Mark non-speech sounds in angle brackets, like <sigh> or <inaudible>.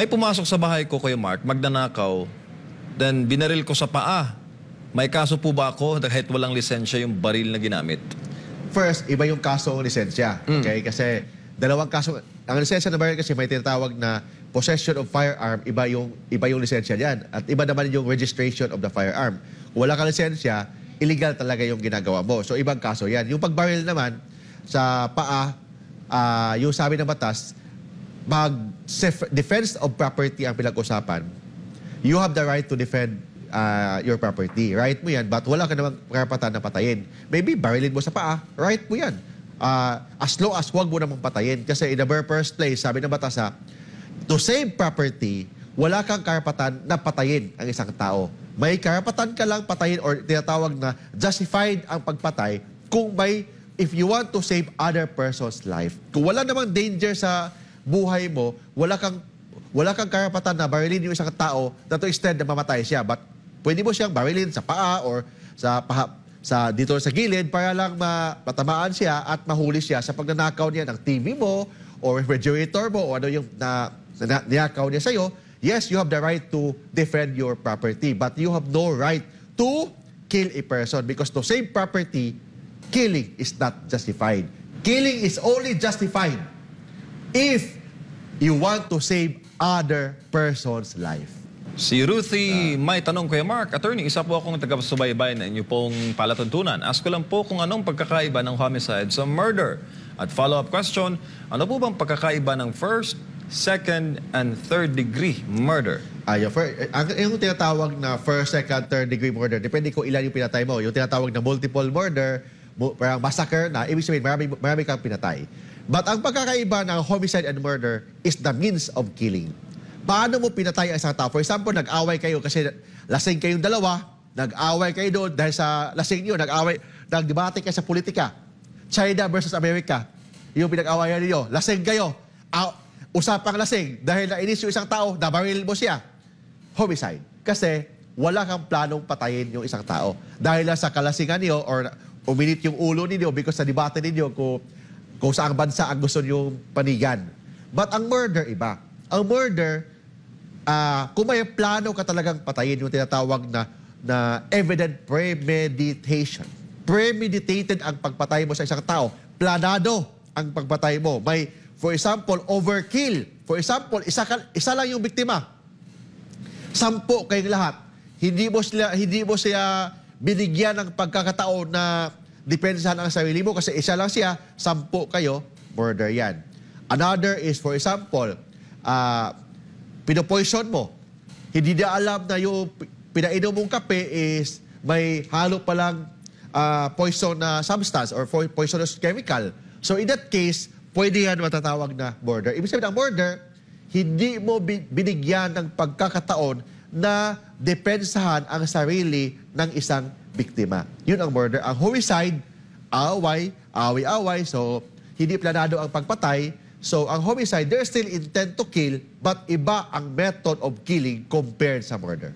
May pumasok sa bahay ko, Kuya Mark, magnanakaw. Then, binaril ko sa paa. May kaso po ba ako <laughs> kahit walang lisensya yung baril na ginamit? First, iba yung kaso ng lisensya. Mm. Okay? Kasi dalawang kaso... Ang lisensya ng baril kasi may tinatawag na possession of firearm, iba yung, iba yung lisensya niyan. At iba naman yung registration of the firearm. Kung wala kang lisensya, illegal talaga yung ginagawa mo. So, ibang kaso yan. Yung pagbaril naman, sa paa, uh, yung sabi ng batas, pag defense of property ang pinag-usapan, you have the right to defend uh, your property. Right mo yan, but wala ka namang karapatan na patayin. Maybe barilin mo sa paa, right mo yan. Uh, as low as wag mo namang patayin. Kasi in the very first place, sabi ng batasa, to save property, wala kang karapatan na patayin ang isang tao. May karapatan ka lang patayin or tinatawag na justified ang pagpatay kung may if you want to save other person's life. Kung wala namang danger sa buhay mo, wala kang wala kang karapatan na barilin yung isang tao na to extend na mamatay siya. But pwede mo siyang barilin sa paa or sa paha, sa dito sa gilid para lang matamaan siya at mahuli siya sa pagnanakaw niya ng TV mo or refrigerator mo o ano yung na, na niyakaw niya sa'yo. Yes, you have the right to defend your property but you have no right to kill a person because to save property, killing is not justified. Killing is only justified if you want to save other person's life. Si Ruthie, may tanong kay Mark. Attorney, isa po akong tagasubaybay na inyo pong palatuntunan. Ask ko lang po kung anong pagkakaiba ng homicide sa murder. At follow-up question, ano po bang pagkakaiba ng first, second, and third degree murder? Ay, uh, first, ang, yung tinatawag na first, second, third degree murder, depende kung ilan yung pinatay mo. Yung tinatawag na multiple murder, parang massacre na, ibig sabihin marami, marami kang pinatay. But ang pagkakaiba ng homicide and murder is the means of killing. Paano mo pinatay ang isang tao? For example, nag-away kayo kasi lasing kayong dalawa, nag-away kayo doon dahil sa lasing niyo, nag-away, nagdebate kayo sa politika. China versus America. Yung pinag-awayan niyo, lasing kayo. Uh, usapang lasing dahil nainis yung isang tao, nabaril mo siya. Homicide. Kasi wala kang planong patayin yung isang tao. Dahil sa kalasingan niyo or uminit yung ulo niyo because sa debate niyo kung kung saang bansa ang gusto nyo panigan. But ang murder, iba. Ang murder, uh, kung may plano ka talagang patayin, yung tinatawag na, na evident premeditation. Premeditated ang pagpatay mo sa isang tao. Planado ang pagpatay mo. May, for example, overkill. For example, isa, ka, isa lang yung biktima. Sampo kayong lahat. Hindi mo sila, hindi mo siya binigyan ng pagkakataon na Depende sa ang sarili mo kasi isa lang siya, sampu kayo, murder yan. Another is, for example, uh, pinopoison mo. Hindi na alam na yung pinainom mong kape is may halo palang uh, poison na substance or poisonous chemical. So in that case, pwede yan matatawag na murder. Ibig sabihin ng murder, hindi mo binigyan ng pagkakataon na depensahan ang sarili ng isang biktima. Yun ang murder. Ang homicide, away, away-away. So, hindi planado ang pagpatay. So, ang homicide, there's still intent to kill, but iba ang method of killing compared sa murder.